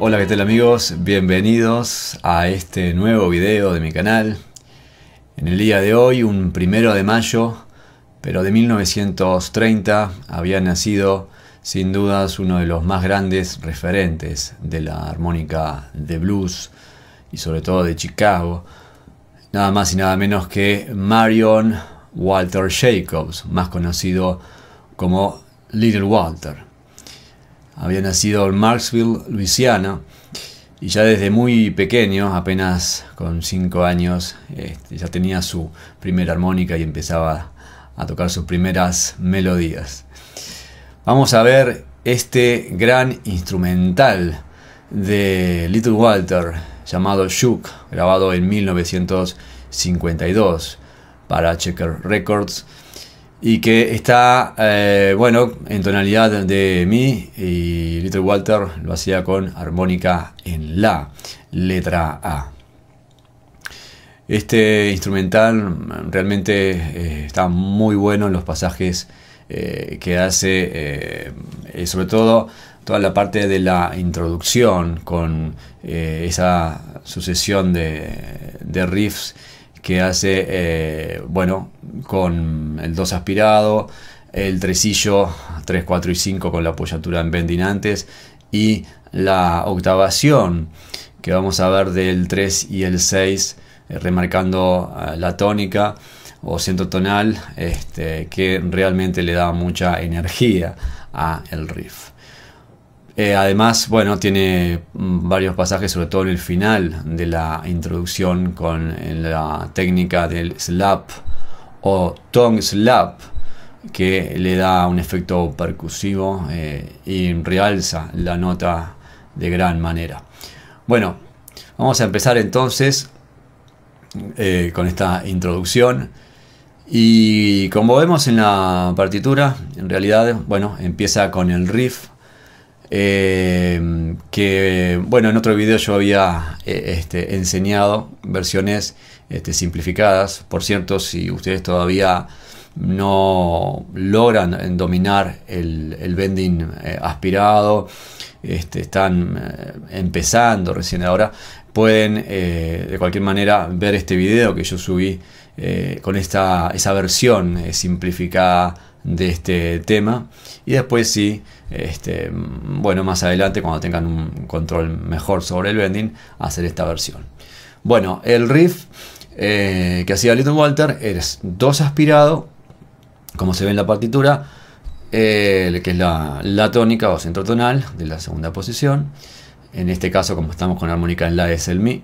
Hola, ¿qué tal amigos? Bienvenidos a este nuevo video de mi canal. En el día de hoy, un primero de mayo, pero de 1930 había nacido sin dudas uno de los más grandes referentes de la armónica de blues y sobre todo de Chicago, nada más y nada menos que Marion Walter Jacobs, más conocido como Little Walter. Había nacido en Marksville, Luisiana, y ya desde muy pequeño, apenas con 5 años, este, ya tenía su primera armónica y empezaba a tocar sus primeras melodías. Vamos a ver este gran instrumental de Little Walter llamado Shook, grabado en 1952 para Checker Records y que está, eh, bueno, en tonalidad de Mi y Little Walter lo hacía con armónica en La, letra A. Este instrumental mm, realmente eh, está muy bueno en los pasajes eh, que hace, eh, sobre todo toda la parte de la introducción con esa sucesión de, de, riffs que hace, bueno, con el 2 aspirado, el tresillo 3, 4 y 5 con la apoyatura en bendinantes y la octavación que vamos a ver del 3 y el 6 eh, remarcando eh, la tónica o centro tonal este, que realmente le da mucha energía a el riff. Eh, además, bueno, tiene mm, varios pasajes, sobre todo en el final de la introducción con la técnica del slap o tongue slap, que le da un efecto percusivo y realza la nota de gran manera. Bueno, vamos a empezar entonces eh, con esta introducción. Y como vemos en la partitura, en realidad, bueno, empieza con el riff. Eh, que bueno, en otro video yo había eh, este, enseñado versiones este, simplificadas. Por cierto, si ustedes todavía no logran dominar el, el vending eh, aspirado, este, están eh, empezando recién ahora, pueden eh, de cualquier manera ver este video que yo subí con esta, esa versión simplificada de este tema y después sí, este, bueno, más adelante cuando tengan un control mejor sobre el vending, hacer esta versión. Bueno, el riff... que hacía Little Walter es dos aspirado como se ve en la partitura, eh, que es la, tónica o centro tonal de la segunda posición. En este caso, como estamos con la armónica en la, es el mi.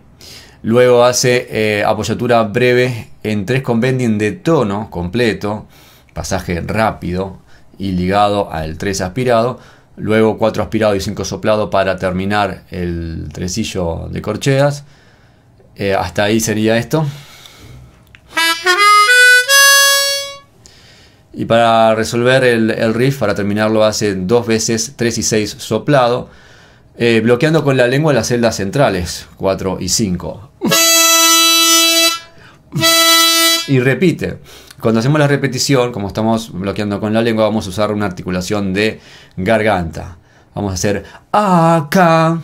Luego hace eh, apoyatura breve en tres bending de tono completo, pasaje rápido y ligado al 3 aspirado. Luego 4 aspirado y 5 soplado para terminar el tresillo de corcheas. Eh, hasta ahí sería esto. Y para resolver el, riff, para terminarlo, hace dos veces 3 y 6 soplado, eh, bloqueando con la lengua las celdas centrales, 4 y 5. Y repite. Cuando hacemos la repetición, como estamos bloqueando con la lengua, vamos a usar una articulación de garganta. Vamos a hacer acá.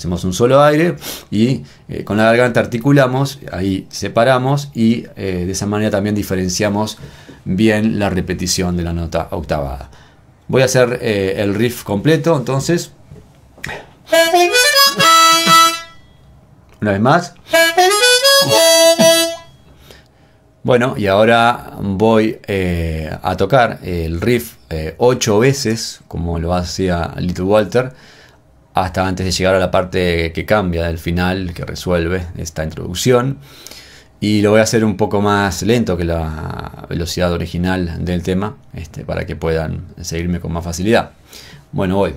hacemos un solo aire y eh, con la garganta articulamos, ahí separamos y eh, de esa manera también diferenciamos bien la repetición de la nota octavada. Voy a hacer eh, el riff completo entonces. Una vez más. Bueno, y ahora voy a tocar el riff ocho veces, como lo hacía Little Walter hasta antes de llegar a la parte que cambia del final, que resuelve esta introducción. Y lo voy a hacer un poco más lento que la velocidad original del tema, este, para que puedan seguirme con más facilidad. Bueno, voy.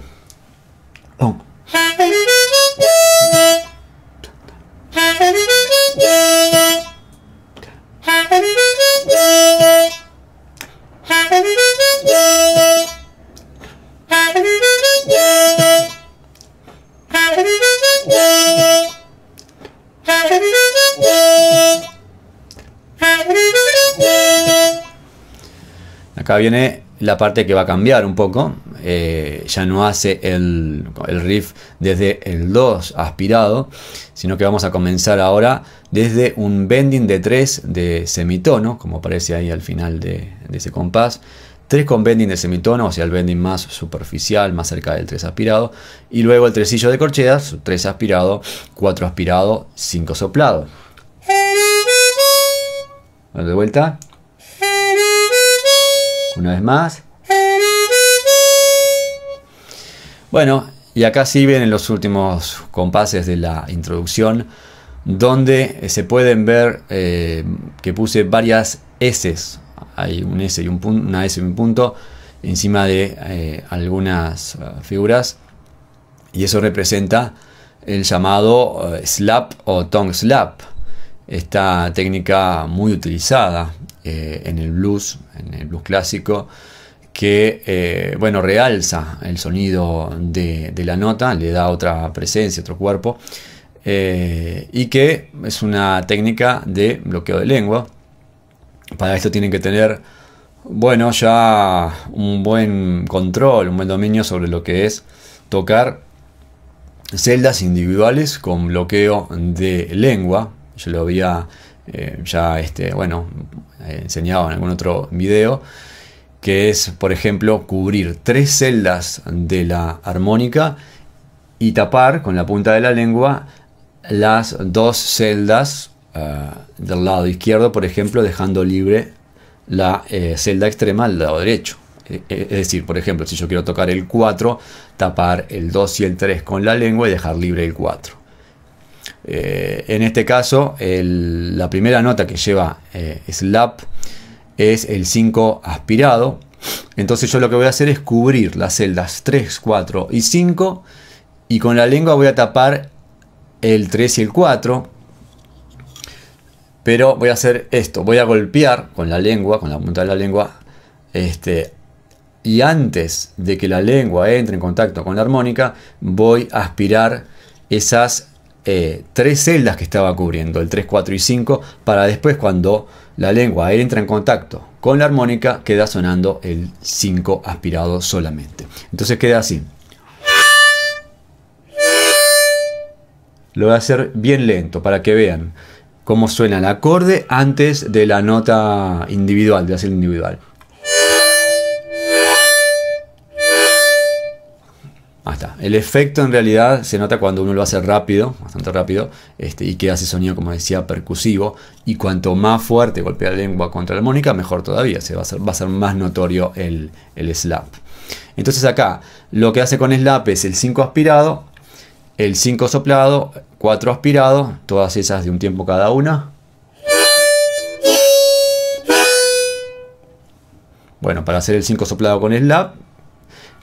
viene la parte que va a cambiar un poco. Eh, ya no hace el, riff desde el 2 aspirado, sino que vamos a comenzar ahora desde un bending de 3 de semitono, como aparece ahí al final de, ese compás. 3 con bending de semitono, o sea, el bending más superficial, más cerca del 3 aspirado. Y luego el tresillo de corcheas, 3 aspirado, 4 aspirado, 5 soplado. De vuelta. Una vez más. Bueno, y acá sí en los últimos compases de la introducción, donde eh, se pueden ver eh, que puse varias S. Hay un S y un punto, una S y un punto encima de eh, algunas figuras. Y eso representa el llamado slap o tongue slap. Esta técnica muy utilizada eh, en el blues, en el blues clásico, que eh, bueno, realza el sonido de, la nota, le da otra presencia, otro cuerpo, eh, y que es una técnica de bloqueo de lengua. Para esto tienen que tener, bueno, ya un buen control, un buen dominio sobre lo que es tocar celdas individuales con bloqueo de lengua. Yo lo había eh, ya este, bueno, eh, enseñado en algún otro video, que es, por ejemplo, cubrir tres celdas de la armónica y tapar con la punta de la lengua las dos celdas eh, del lado izquierdo, por ejemplo, dejando libre la celda extrema al lado derecho. Es decir, por ejemplo, si yo quiero tocar el 4, tapar el 2 y el 3 con la lengua y dejar libre el 4. Eh, en este caso, la primera nota que lleva eh, slap es el 5 aspirado. Entonces yo lo que voy a hacer es cubrir las celdas 3, 4 y 5 y con la lengua voy a tapar el 3 y el 4. Pero voy a hacer esto, voy a golpear con la lengua, con la punta de la lengua, este, y antes de que la lengua entre en contacto con la armónica, voy a aspirar esas eh, tres celdas que estaba cubriendo, el 3, 4 y 5, para después cuando la lengua entra en contacto con la armónica, queda sonando el 5 aspirado solamente. Entonces queda así. Lo voy a hacer bien lento para que vean cómo suena el acorde antes de la nota individual, de hacer individual. El efecto en realidad se nota cuando uno lo hace rápido, bastante rápido, este, y que hace sonido, como decía, percusivo. Y cuanto más fuerte golpea la lengua contra la armónica, mejor todavía, se va, a ser, más notorio el, el slap. Entonces acá lo que hace con slap es el 5 aspirado, el 5 soplado, 4 aspirado, todas esas de un tiempo cada una. Bueno, para hacer el 5 soplado con slap,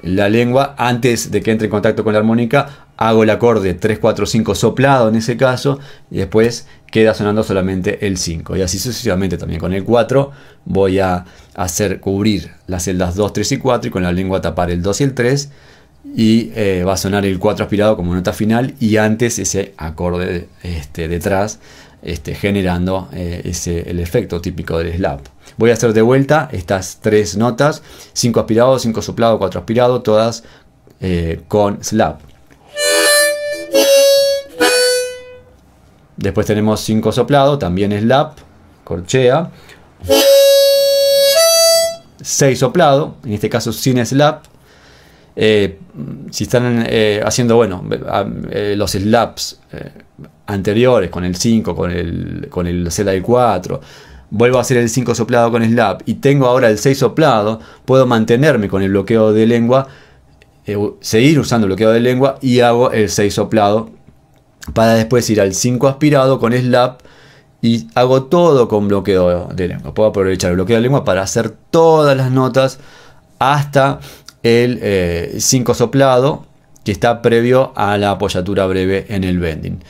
la lengua antes de que entre en contacto con la armónica. Hago el acorde 3, 4, 5 soplado en ese caso y después queda sonando solamente el 5. Y así sucesivamente también con el 4 voy a hacer cubrir las celdas 2, 3 y 4 y con la lengua tapar el 2 y el 3 y eh, va a sonar el 4 aspirado como nota final y antes ese acorde este, detrás este, generando eh, el efecto típico del slap. Voy a hacer de vuelta estas tres notas, 5 aspirado, 5 soplado, 4 aspirado, todas eh, con slap. Después tenemos 5 soplado, también slap, corchea. 6 soplado, en este caso sin slap. Eh, si están eh, haciendo, bueno, eh, los slaps anteriores con el 5, con el, con el Z del 4, vuelvo a hacer el 5 soplado con slap y tengo ahora el 6 soplado, puedo mantenerme con el bloqueo de lengua, seguir usando el bloqueo de lengua y hago el 6 soplado para después ir al 5 aspirado con slap y hago todo con bloqueo de lengua. Puedo aprovechar el bloqueo de lengua para hacer todas las notas hasta el 5 eh, soplado que está previo a la apoyatura breve en el bending.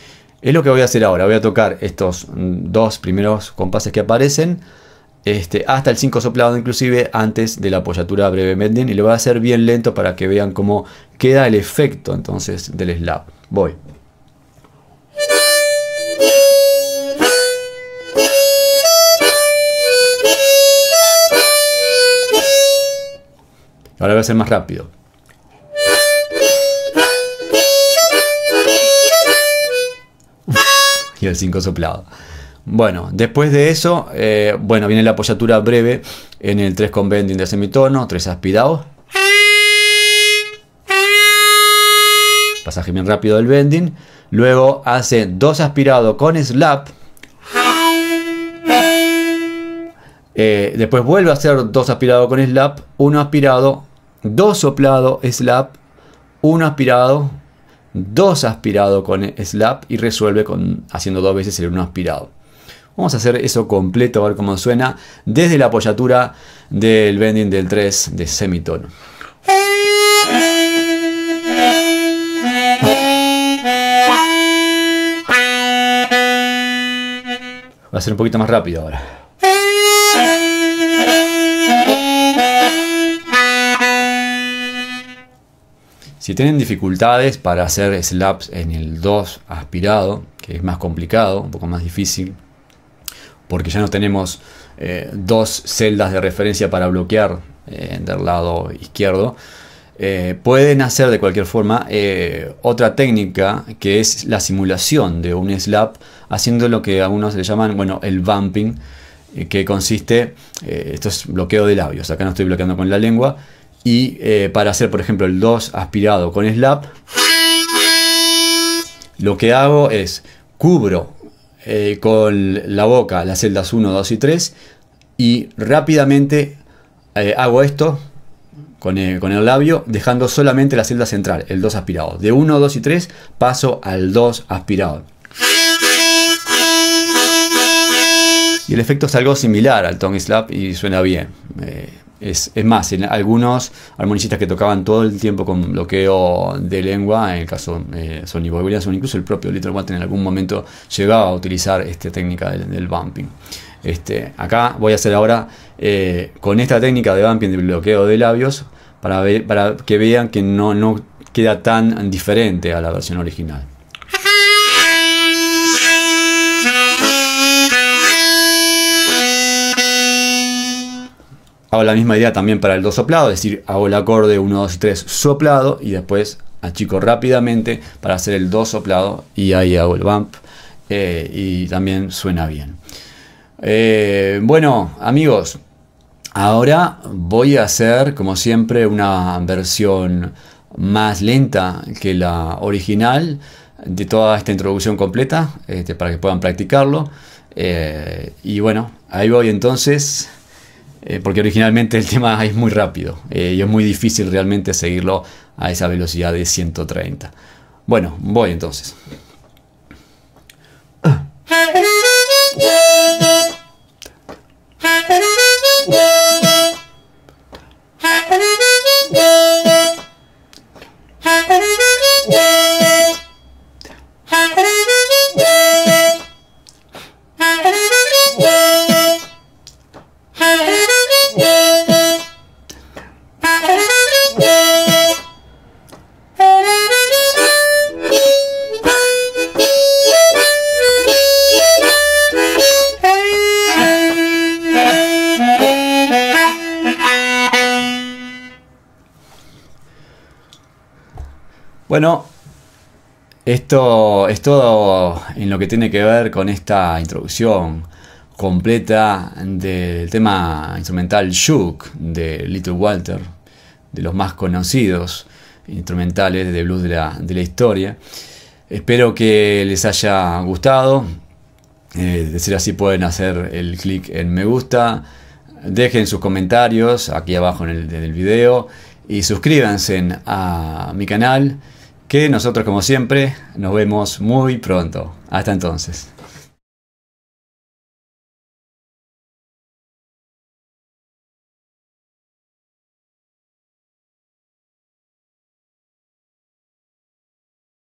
Es lo que voy a hacer ahora, voy a tocar estos mm, dos primeros compases que aparecen, este, hasta el 5 soplado inclusive antes de la apoyatura breve bending y lo voy a hacer bien lento para que vean cómo queda el efecto entonces del slap. Voy. Ahora voy a ser más rápido. y el 5 soplado. Bueno, después de eso, eh, bueno, viene la apoyatura breve en el 3 con bending de semitono, 3 aspirados. Pasaje bien rápido del bending. Luego hace 2 aspirado con slap. Eh, después vuelve a hacer 2 aspirados con slap, 1 aspirado 2 soplado slap, 1 aspirado, 2 aspirado con slap y resuelve con, haciendo dos veces el 1 aspirado. Vamos a hacer eso completo, a ver cómo suena desde la apoyatura del bending del 3 de semitono. Va a ser un poquito más rápido ahora. Si tienen dificultades para hacer slaps en el 2 aspirado, que es más complicado, un poco más difícil, porque ya no tenemos eh, dos celdas de referencia para bloquear en eh, del lado izquierdo, eh, pueden hacer de cualquier forma otra técnica que es la simulación de un slap haciendo lo que algunos le llaman bueno el bumping que consiste esto es bloqueo de labios acá no estoy bloqueando con la lengua y eh, para hacer, por ejemplo, el 2 aspirado con slap, lo que hago es cubro eh, con la boca las celdas 1, 2 y 3 y rápidamente eh, hago esto con el, labio, dejando solamente la celda central, el 2 aspirado. De 1, 2 y 3 paso al 2 aspirado. Y el efecto es algo similar al tongue slap y suena bien. Es, más, en algunos armonicistas que tocaban todo el tiempo con bloqueo de lengua, en el caso de eh, Sonny Boy Williamson, incluso el propio Little Water en algún momento llegaba a utilizar esta técnica del, bumping. Este, acá voy a hacer ahora eh, con esta técnica de bumping de bloqueo de labios para, para que vean que no, no queda tan diferente a la versión original. Hago la misma idea también para el dos soplado, es decir, hago el acorde 1, 2 y 3 soplado y después achico rápidamente para hacer el do soplado y ahí hago el bump eh, y también suena bien. Eh, bueno, amigos, ahora voy a hacer como siempre una versión más lenta que la original de toda esta introducción completa este, para que puedan practicarlo. Eh, y bueno, ahí voy entonces. Eh, porque originalmente el tema es muy rápido eh, y es muy difícil realmente seguirlo a esa velocidad de 130. Bueno, voy entonces. Bueno, esto es todo en lo que tiene que ver con esta introducción completa del tema instrumental Shook de Little Walter, de los más conocidos instrumentales de blues de la, historia. Espero que les haya gustado. Eh, de ser así pueden hacer el clic en me gusta. Dejen sus comentarios aquí abajo en el, en el video y suscríbanse a mi canal que nosotros como siempre nos vemos muy pronto. Hasta entonces.